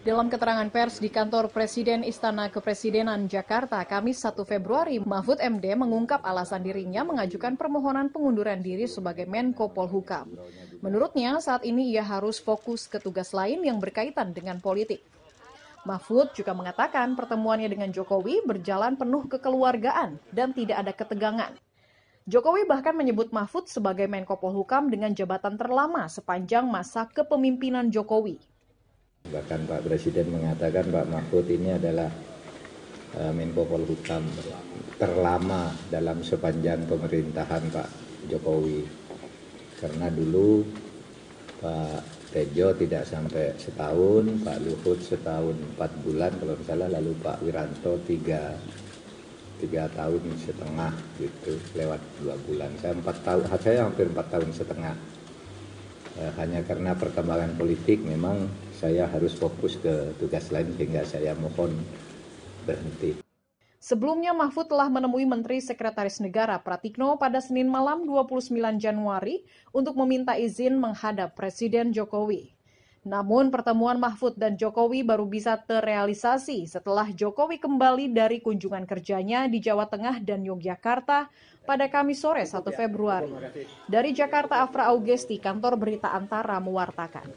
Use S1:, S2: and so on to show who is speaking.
S1: Dalam keterangan pers di kantor Presiden Istana Kepresidenan Jakarta, Kamis 1 Februari, Mahfud MD mengungkap alasan dirinya mengajukan permohonan pengunduran diri sebagai Menko Polhukam. Menurutnya, saat ini ia harus fokus ke tugas lain yang berkaitan dengan politik. Mahfud juga mengatakan pertemuannya dengan Jokowi berjalan penuh kekeluargaan dan tidak ada ketegangan. Jokowi bahkan menyebut Mahfud sebagai Menko Polhukam dengan jabatan terlama sepanjang masa kepemimpinan Jokowi.
S2: Bahkan Pak Presiden mengatakan Pak Mahfud ini adalah eh, Menko Polhukam terlama dalam sepanjang pemerintahan Pak Jokowi. Karena dulu Pak Tejo tidak sampai setahun, Pak Luhut setahun empat bulan kalau misalnya lalu Pak Wiranto tiga tiga tahun setengah gitu lewat dua bulan saya empat tahun saya hampir empat tahun setengah Eh, hanya karena perkembangan politik memang saya harus fokus ke tugas lain sehingga saya mohon berhenti.
S1: Sebelumnya Mahfud telah menemui Menteri Sekretaris Negara Pratikno pada Senin malam 29 Januari untuk meminta izin menghadap Presiden Jokowi. Namun pertemuan Mahfud dan Jokowi baru bisa terrealisasi setelah Jokowi kembali dari kunjungan kerjanya di Jawa Tengah dan Yogyakarta pada Kamis sore 1 Februari. Dari Jakarta, Afra Augesti, kantor berita Antara mewartakan.